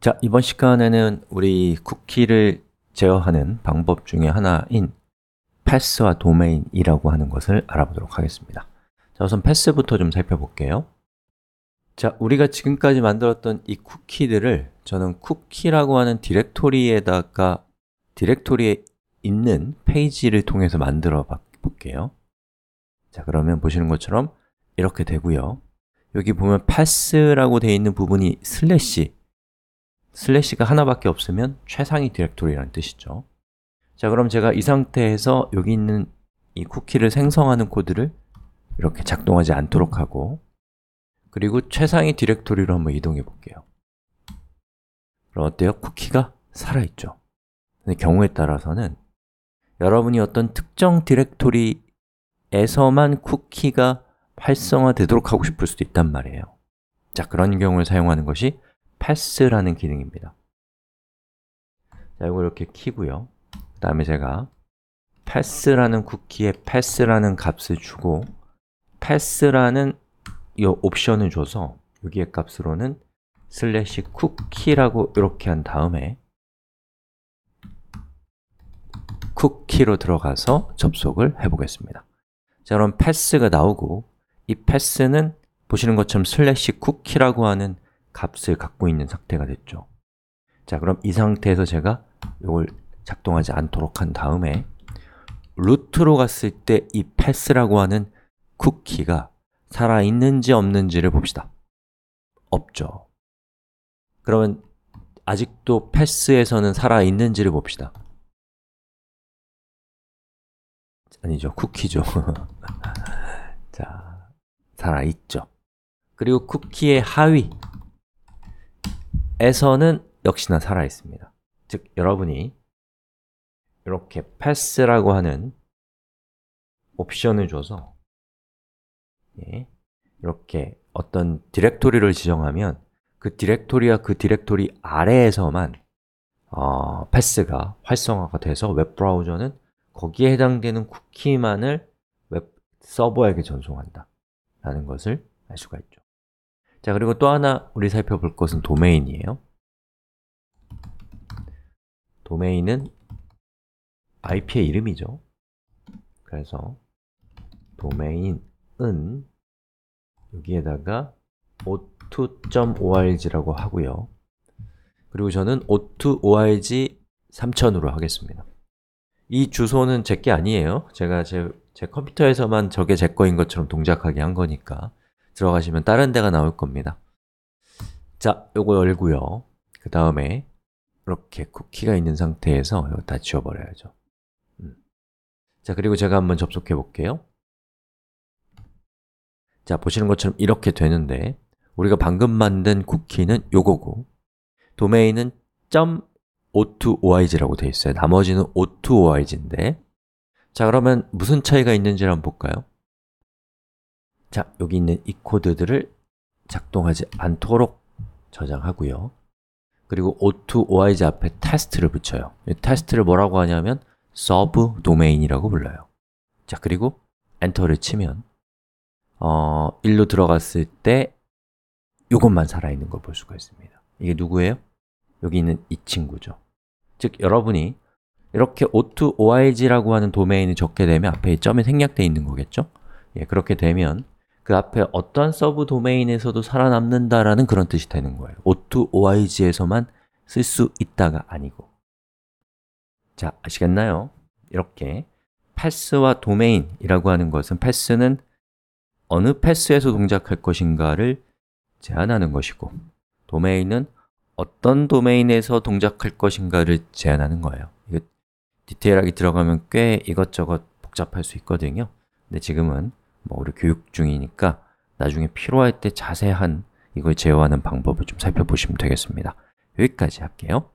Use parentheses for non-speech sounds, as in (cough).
자, 이번 시간에는 우리 쿠키를 제어하는 방법 중에 하나인 패스와 도메인이라고 하는 것을 알아보도록 하겠습니다. 자, 우선 패스부터 좀 살펴볼게요. 자, 우리가 지금까지 만들었던 이 쿠키들을 저는 쿠키라고 하는 디렉토리에다가 디렉토리에 있는 페이지를 통해서 만들어 볼게요. 자, 그러면 보시는 것처럼 이렇게 되고요. 여기 보면 패스라고 되어 있는 부분이 슬래시 슬래시가 하나밖에 없으면 최상위 디렉토리라는 뜻이죠 자 그럼 제가 이 상태에서 여기 있는 이 쿠키를 생성하는 코드를 이렇게 작동하지 않도록 하고 그리고 최상위 디렉토리로 한번 이동해 볼게요 그럼 어때요? 쿠키가 살아있죠 근데 경우에 따라서는 여러분이 어떤 특정 디렉토리에서만 쿠키가 활성화되도록 하고 싶을 수도 있단 말이에요 자, 그런 경우를 사용하는 것이 pass라는 기능입니다. 자, 이걸 이렇게 키고요. 그 다음에 제가 pass라는 쿠키에 pass라는 값을 주고 pass라는 이 옵션을 줘서 여기의 값으로는 슬래시 쿠키라고 이렇게 한 다음에 쿠키로 들어가서 접속을 해보겠습니다. 자, 그럼 패스가 나오고 이 패스는 보시는 것처럼 슬래시 쿠키라고 하는 값을 갖고 있는 상태가 됐죠. 자, 그럼 이 상태에서 제가 이걸 작동하지 않도록 한 다음에 루트로 갔을 때 이 패스라고 하는 쿠키가 살아있는지 없는지를 봅시다. 없죠. 그러면 아직도 패스에서는 살아있는지를 봅시다. 아니죠, 쿠키죠. (laughs) 자, 살아있죠. 그리고 쿠키의 하위, 에서는 역시나 살아 있습니다. 즉, 여러분이 이렇게 패스라고 하는 옵션을 줘서 예, 이렇게 어떤 디렉토리를 지정하면 그 디렉토리와 그 디렉토리 아래에서만 어, 패스가 활성화가 돼서 웹브라우저는 거기에 해당되는 쿠키만을 웹 서버에게 전송한다 라는 것을 알 수가 있죠 자, 그리고 또 하나 우리 살펴볼 것은 도메인이에요. 도메인은 IP의 이름이죠. 그래서 도메인은 여기에다가 o2.org라고 하고요. 그리고 저는 o2org 3000으로 하겠습니다. 이 주소는 제 게 아니에요. 제가 제, 제 컴퓨터에서만 저게 제 거인 것처럼 동작하게 한 거니까 들어가시면 다른 데가 나올 겁니다 자, 요거 열고요 그 다음에 이렇게 쿠키가 있는 상태에서 이거 다 지워버려야죠 음. 자, 그리고 제가 한번 접속해 볼게요 자, 보시는 것처럼 이렇게 되는데 우리가 방금 만든 쿠키는 요거고 도메인은 .o2oig라고 되어 있어요 나머지는 o2oig인데 자, 그러면 무슨 차이가 있는지를 한번 볼까요? 자, 여기 있는 이 코드들을 작동하지 않도록 저장하고요. 그리고 o2, oiz 앞에 t e s t 를 붙여요. 이 e s t 를 뭐라고 하냐면 서브 도메인이라고 불러요. 자, 그리고 엔터를 치면 어, 1로 들어갔을 때 이것만 살아있는 걸 볼 수가 있습니다. 이게 누구예요? 여기 있는 이 친구죠. 즉, 여러분이 이렇게 o2, oig라고 하는 도메인을 적게 되면 앞에 점이 생략되어 있는 거겠죠? 예, 그렇게 되면 그 앞에 어떤 서브 도메인에서도 살아남는다라는 그런 뜻이 되는 거예요. O2OIG에서만 쓸 수 있다가 아니고. 자, 아시겠나요? 이렇게 패스와 도메인이라고 하는 것은 패스는 어느 패스에서 동작할 것인가를 제한하는 것이고 도메인은 어떤 도메인에서 동작할 것인가를 제한하는 거예요. 디테일하게 들어가면 꽤 이것저것 복잡할 수 있거든요. 근데 지금은 뭐 우리 교육 중이니까 나중에 필요할 때 자세한 이걸 제어하는 방법을 좀 살펴보시면 되겠습니다. 여기까지 할게요.